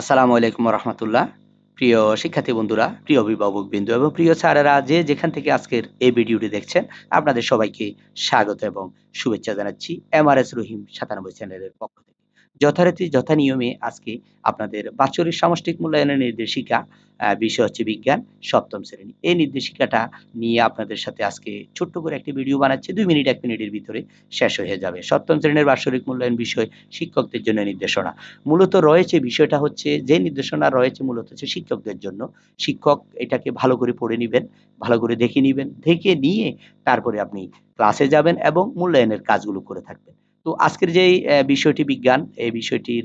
আসসালামু আলাইকুম রহমতুল্লাহ প্রিয় শিক্ষার্থী বন্ধুরা প্রিয় অভিভাবক বিন্দু এবং প্রিয় স্যারেরা যে যেখান থেকে আজকের এই ভিডিওটি দেখছেন আপনাদের সবাইকে স্বাগত এবং শুভেচ্ছা জানাচ্ছি এম আর এস রহিম সাতানব্বই চ্যানেলের পক্ষ থেকে যথারীতি যথা নিয়মে আজকে আপনাদের বাৎসরিক সামষ্টিক মূল্যায়নের নির্দেশিকা বিষয় হচ্ছে বিজ্ঞান সপ্তম শ্রেণী এই নির্দেশিকাটা নিয়ে আপনাদের সাথে আজকে ছোট্ট করে একটি ভিডিও বানাচ্ছি দুই মিনিট এক মিনিটের ভিতরে শেষ হয়ে যাবে সপ্তম শ্রেণীর বাৎসরিক মূল্যায়ন বিষয় শিক্ষকদের জন্য নির্দেশনা মূলত রয়েছে বিষয়টা হচ্ছে যে নির্দেশনা রয়েছে মূলত হচ্ছে শিক্ষকদের জন্য শিক্ষক এটাকে ভালো করে পড়ে নেবেন ভালো করে দেখে নেবেন দেখে নিয়ে তারপরে আপনি ক্লাসে যাবেন এবং মূল্যায়নের কাজগুলো করে থাকবেন তো আজকের যে বিষয়টি বিজ্ঞান এই বিষয়টির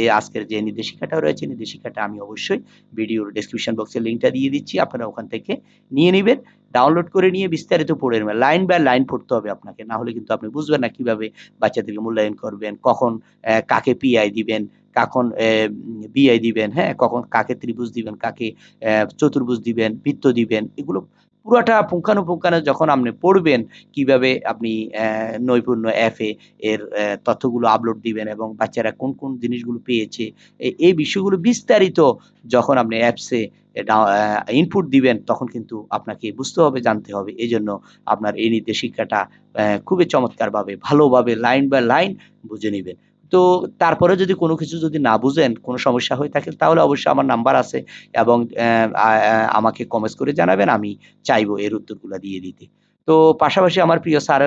এই আজকের যে নির্দেশিকাটা রয়েছে নির্দেশিকাটা আমি অবশ্যই ভিডিওর ডিসক্রিপশন বক্সে লিঙ্কটা দিয়ে দিচ্ছি আপনারা ওখান থেকে নিয়ে নেবেন ডাউনলোড করে নিয়ে বিস্তারিত পড়ে নেবেন লাইন বাই লাইন পড়তে হবে আপনাকে না হলে কিন্তু আপনি বুঝবেন না কিভাবে বাচ্চাদেরকে মূল্যায়ন করবেন কখন কাকে পিআই দিবেন কখন বিআই দিবেন হ্যাঁ কখন কাকে ত্রিভুজ দিবেন কাকে চতুর্ভুজ দিবেন বৃত্ত দিবেন এগুলো পুরোটা পুঙ্খানুপুঙ্খানো যখন আপনি পড়বেন কিভাবে আপনি নৈপুণ্য অ্যাপে এর তথ্যগুলো আপলোড দিবেন এবং বাচ্চারা কোন কোন জিনিসগুলো পেয়েছে এই বিষয়গুলো বিস্তারিত যখন আপনি অ্যাপসে ইনপুট দিবেন তখন কিন্তু আপনাকে বুঝতে হবে জানতে হবে এই জন্য আপনার এই নির্দেশিকাটা খুবই চমৎকারভাবে ভালোভাবে লাইন বাই লাইন বুঝে নেবেন তো তারপরে যদি কোনো কিছু যদি না বুঝেন কোনো সমস্যা হয়ে থাকে তাহলে অবশ্যই আমার নাম্বার আছে এবং আমাকে কমেন্টস করে জানাবেন আমি চাইবো এর উত্তরগুলো দিয়ে দিতে তো পাশাপাশি আমার প্রিয় স্যার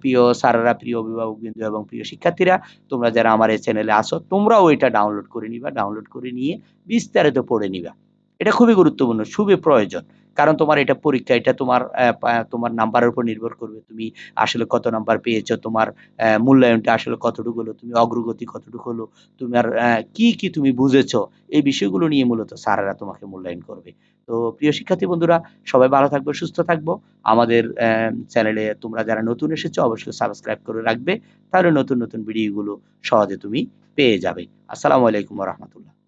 প্রিয় স্যাররা প্রিয় অভিভাবকবৃন্দ এবং প্রিয় শিক্ষার্থীরা তোমরা যারা আমার এই চ্যানেলে আসো তোমরাও এটা ডাউনলোড করে নিবা ডাউনলোড করে নিয়ে বিস্তারিত পড়ে নিবা এটা খুবই গুরুত্বপূর্ণ খুবই প্রয়োজন কারণ তোমার এটা পরীক্ষা এটা তোমার তোমার নাম্বারের উপর নির্ভর করবে তুমি আসলে কত নাম্বার পেয়েছো তোমার মূল্যায়নটা আসলে কতটুকু হলো তুমি অগ্রগতি কতটুকু হলো তোমার কি কি তুমি বুঝেছো এই বিষয়গুলো নিয়ে মূলত স্যারেরা তোমাকে মূল্যায়ন করবে তো প্রিয় শিক্ষার্থী বন্ধুরা সবাই ভালো থাকবে সুস্থ থাকবো আমাদের চ্যানেলে তোমরা যারা নতুন এসেছো অবশ্যই সাবস্ক্রাইব করে রাখবে তাহলে নতুন নতুন ভিডিওগুলো সহজে তুমি পেয়ে যাবে আসসালামু আলাইকুম রহমতুল্লাহ